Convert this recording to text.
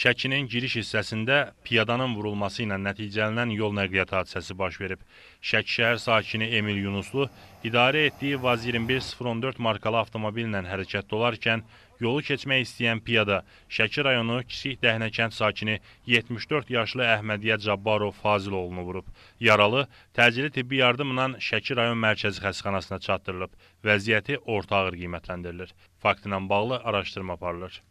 Şəkinin giriş hissəsində piyadanın vurulması ilə nəticələnən yol nəqliyyat hadisəsi baş verib. Şəki şəhər sakini Emil Yunuslu idarə etdiyi Vaz 21014 markalı avtomobillə hərəkətdə olarkən yolu keçmək istəyən piyada Şəki rayonu Kiçik Dəhnəkənd sakini 74 yaşlı Əhmədiyə Cabbarov Faziloğlunu vurub. Yaralı təcili tibbi yardımla Şəki rayon mərkəzi xəstəxanasına çatdırılıb. Vəziyyəti orta ağır qiymətləndirilir. Faktla bağlı araşdırma aparılır.